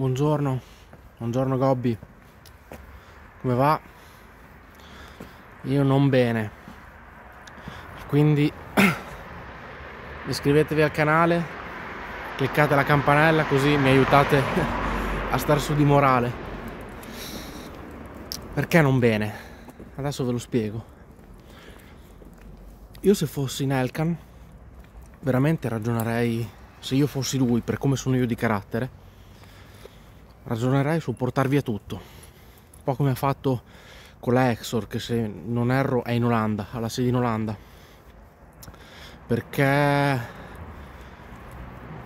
Buongiorno, buongiorno Gobbi. Come va? Io non bene. Quindi iscrivetevi al canale, cliccate la campanella così mi aiutate a star su di morale. Perché non bene? Adesso ve lo spiego. Io se fossi in Elkan veramente ragionerei se io fossi lui per come sono io di carattere ragionerei su portar via tutto. Un po' come ha fatto con la Exor, che se non erro è in Olanda, ha la sede in Olanda. Perché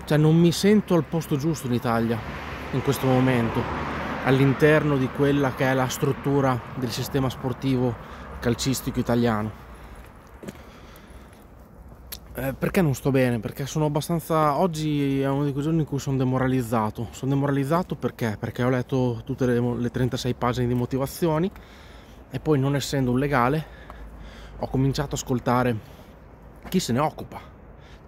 cioè non mi sento al posto giusto in Italia in questo momento, all'interno di quella che è la struttura del sistema sportivo calcistico italiano. Eh, perché non sto bene? Perché sono abbastanza. Oggi è uno di quei giorni in cui sono demoralizzato. Sono demoralizzato perché? Perché ho letto tutte le, le 36 pagine di motivazioni e poi, non essendo un legale, ho cominciato a ascoltare chi se ne occupa,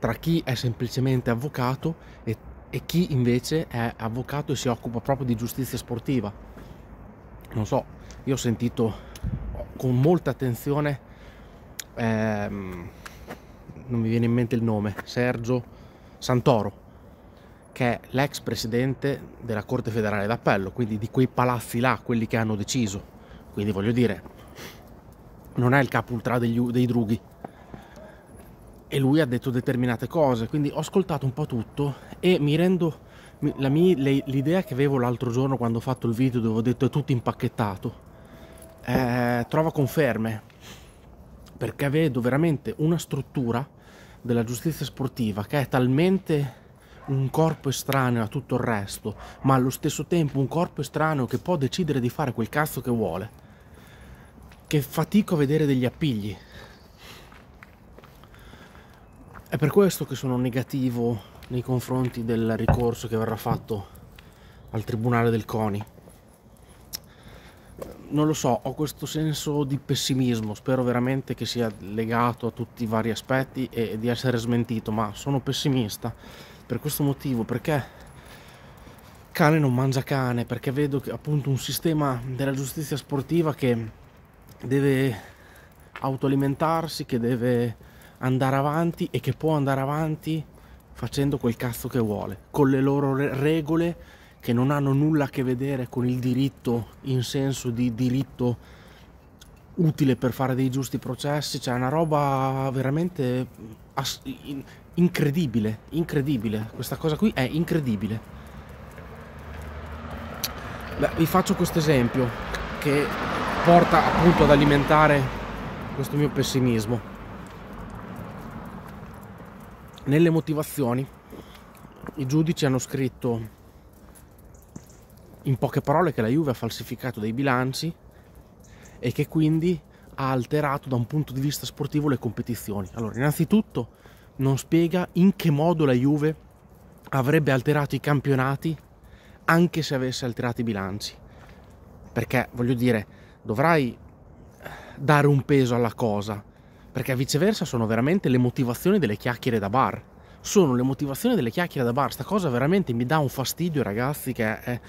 tra chi è semplicemente avvocato e, e chi invece è avvocato e si occupa proprio di giustizia sportiva. Non so, io ho sentito con molta attenzione. Ehm, non mi viene in mente il nome, Sergio Santoro, che è l'ex presidente della Corte federale d'appello, quindi di quei palazzi là, quelli che hanno deciso. Quindi voglio dire, non è il capo ultra degli, dei drughi. E lui ha detto determinate cose, quindi ho ascoltato un po' tutto e mi rendo l'idea che avevo l'altro giorno quando ho fatto il video dove ho detto è tutto impacchettato eh, trova conferme perché vedo veramente una struttura della giustizia sportiva che è talmente un corpo estraneo a tutto il resto, ma allo stesso tempo un corpo estraneo che può decidere di fare quel cazzo che vuole, che fatico a vedere degli appigli. È per questo che sono negativo nei confronti del ricorso che verrà fatto al Tribunale del CONI non lo so, ho questo senso di pessimismo, spero veramente che sia legato a tutti i vari aspetti e di essere smentito, ma sono pessimista per questo motivo, perché cane non mangia cane, perché vedo che appunto un sistema della giustizia sportiva che deve autoalimentarsi, che deve andare avanti e che può andare avanti facendo quel cazzo che vuole, con le loro regole che non hanno nulla a che vedere con il diritto in senso di diritto utile per fare dei giusti processi, cioè è una roba veramente incredibile, incredibile, questa cosa qui è incredibile. Beh, vi faccio questo esempio che porta appunto ad alimentare questo mio pessimismo. Nelle motivazioni i giudici hanno scritto in poche parole che la Juve ha falsificato dei bilanci e che quindi ha alterato da un punto di vista sportivo le competizioni. Allora, innanzitutto non spiega in che modo la Juve avrebbe alterato i campionati anche se avesse alterato i bilanci. Perché, voglio dire, dovrai eh, dare un peso alla cosa, perché viceversa sono veramente le motivazioni delle chiacchiere da bar. Sono le motivazioni delle chiacchiere da bar. Sta cosa veramente mi dà un fastidio, ragazzi, che è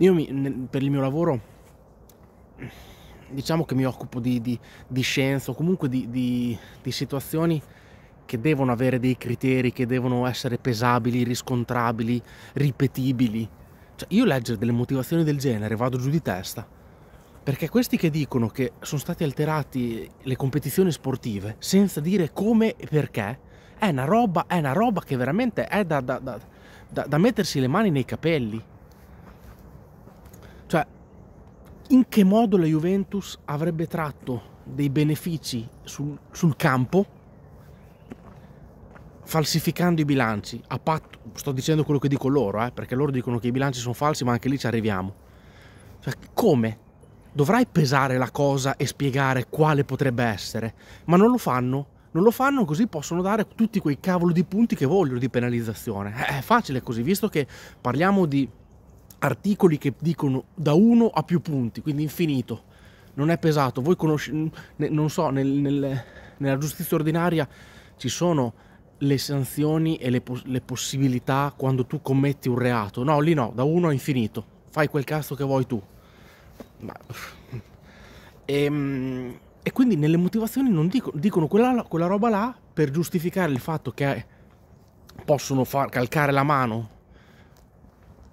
io mi, per il mio lavoro diciamo che mi occupo di, di, di scienza o comunque di, di, di situazioni che devono avere dei criteri, che devono essere pesabili, riscontrabili, ripetibili. Cioè, io leggere delle motivazioni del genere vado giù di testa. Perché questi che dicono che sono state alterate le competizioni sportive senza dire come e perché, è una roba, è una roba che veramente è da, da, da, da mettersi le mani nei capelli. in che modo la Juventus avrebbe tratto dei benefici sul, sul campo falsificando i bilanci, a patto, sto dicendo quello che dico loro, eh, perché loro dicono che i bilanci sono falsi, ma anche lì ci arriviamo. Cioè, come? Dovrai pesare la cosa e spiegare quale potrebbe essere, ma non lo fanno. Non lo fanno così possono dare tutti quei cavoli di punti che vogliono di penalizzazione. Eh, è facile così, visto che parliamo di articoli che dicono da uno a più punti, quindi infinito. Non è pesato. Voi conoscete, non so, nel, nel, nella giustizia ordinaria ci sono le sanzioni e le, le, possibilità quando tu commetti un reato. No, lì no, da uno a infinito. Fai quel cazzo che vuoi tu. Ma... E, ehm, e, quindi nelle motivazioni non dico, dicono quella, quella roba là per giustificare il fatto che possono far calcare la mano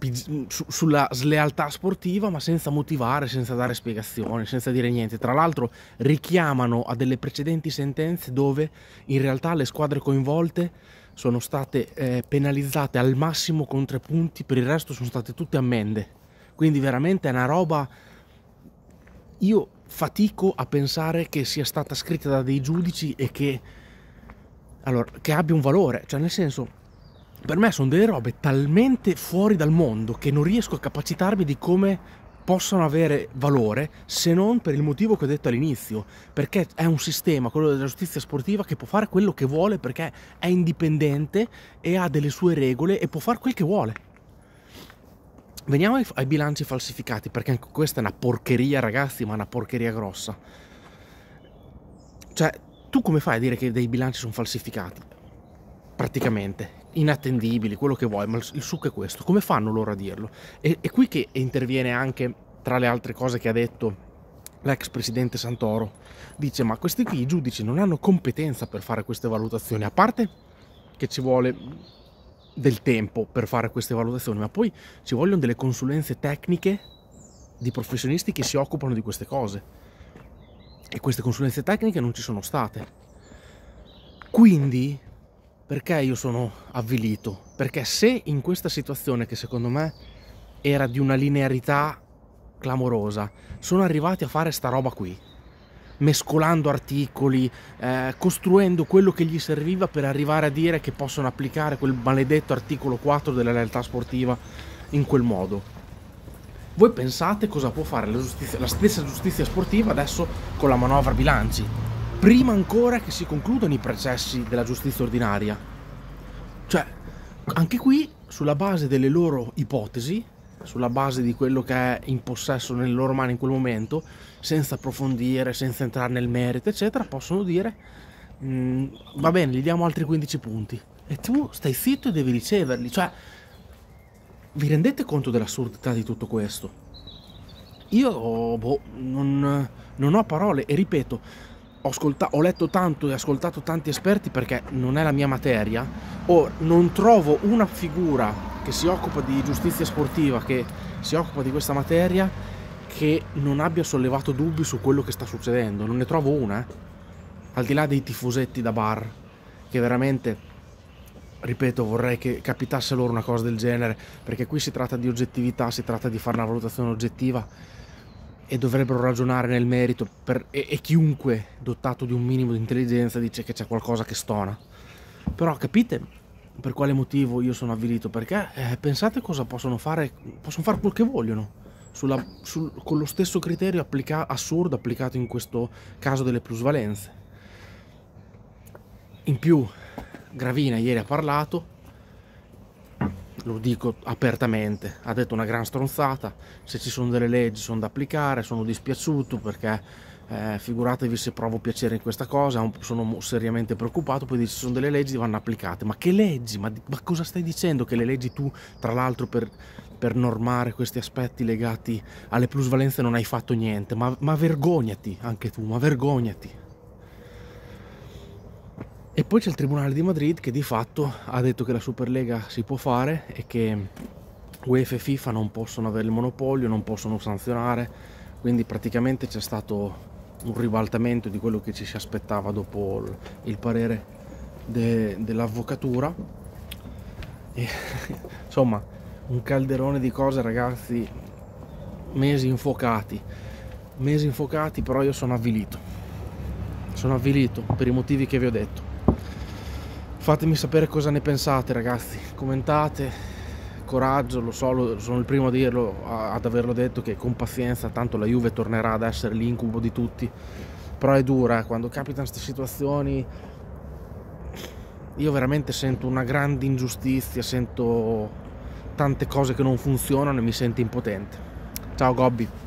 Mm, sulla slealtà sportiva ma senza motivare, senza dare spiegazioni, senza dire niente. Tra l'altro richiamano a delle precedenti sentenze dove in realtà le squadre coinvolte sono state eh, penalizzate al massimo con tre punti, per il resto sono state tutte ammende. Quindi veramente è una roba... Io fatico a pensare che sia stata scritta da dei giudici e che... Allora, che abbia un valore, cioè nel senso per me sono delle robe talmente fuori dal mondo che non riesco a capacitarmi di come possano avere valore se non per il motivo che ho detto all'inizio, perché è un sistema, quello della giustizia sportiva, che può fare quello che vuole perché è indipendente e ha delle sue regole e può fare quel che vuole. Veniamo ai, ai bilanci falsificati, perché anche questa è una porcheria ragazzi, ma una porcheria grossa. Cioè, tu come fai a dire che dei bilanci sono falsificati? Praticamente, inattendibili, quello che vuoi, ma il succo è questo. Come fanno loro a dirlo? E, è qui che interviene anche, tra le altre cose che ha detto l'ex presidente Santoro, dice ma questi qui i giudici non hanno competenza per fare queste valutazioni, a parte che ci vuole del tempo per fare queste valutazioni, ma poi ci vogliono delle consulenze tecniche di professionisti che si occupano di queste cose. E queste consulenze tecniche non ci sono state. Quindi perché io sono avvilito? Perché se in questa situazione, che secondo me era di una linearità clamorosa, sono arrivati a fare sta roba qui, mescolando articoli, eh, costruendo quello che gli serviva per arrivare a dire che possono applicare quel maledetto articolo 4 della realtà sportiva in quel modo. Voi pensate cosa può fare la, giustizia, la stessa giustizia sportiva adesso con la manovra bilanci? prima ancora che si concludano i processi della giustizia ordinaria. Cioè, anche qui, sulla base delle loro ipotesi, sulla base di quello che è in possesso nelle loro mani in quel momento, senza approfondire, senza entrare nel merito, eccetera, possono dire, mm, va bene, gli diamo altri 15 punti. E tu stai zitto e devi riceverli. Cioè, vi rendete conto dell'assurdità di tutto questo? Io boh, non, non ho parole e ripeto, ho, ho, letto tanto e ascoltato tanti esperti perché non è la mia materia, o non trovo una figura che si occupa di giustizia sportiva, che si occupa di questa materia, che non abbia sollevato dubbi su quello che sta succedendo. Non ne trovo una, eh. al di là dei tifosetti da bar, che veramente ripeto, vorrei che capitasse loro una cosa del genere, perché qui si tratta di oggettività, si tratta di fare una valutazione oggettiva e dovrebbero ragionare nel merito per, e, e, chiunque dotato di un minimo di intelligenza dice che c'è qualcosa che stona. Però capite per quale motivo io sono avvilito? Perché eh, pensate cosa possono fare, possono fare quel che vogliono. Sulla, sul, con lo stesso criterio applica, assurdo applicato in questo caso delle plusvalenze. In più, Gravina ieri ha parlato lo dico apertamente, ha detto una gran stronzata, se ci sono delle leggi sono da applicare, sono dispiaciuto perché eh, figuratevi se provo piacere in questa cosa, sono seriamente preoccupato, poi dice ci sono delle leggi, vanno applicate, ma che leggi? Ma, ma cosa stai dicendo che le leggi tu, tra l'altro per, per, normare questi aspetti legati alle plusvalenze non hai fatto niente, ma, ma vergognati anche tu, ma vergognati. E poi c'è il Tribunale di Madrid che di fatto ha detto che la Superlega si può fare e che UEFA e FIFA non possono avere il monopolio, non possono sanzionare, quindi praticamente c'è stato un ribaltamento di quello che ci si aspettava dopo il parere de, dell'avvocatura. E, insomma, un calderone di cose ragazzi, mesi infuocati, mesi infuocati, però io sono avvilito, sono avvilito per i motivi che vi ho detto. Fatemi sapere cosa ne pensate ragazzi, commentate, coraggio, lo so, sono il primo a dirlo, ad averlo detto che con pazienza tanto la Juve tornerà ad essere l'incubo di tutti, però è dura, eh. quando capitano queste situazioni io veramente sento una grande ingiustizia, sento tante cose che non funzionano e mi sento impotente. Ciao Gobbi.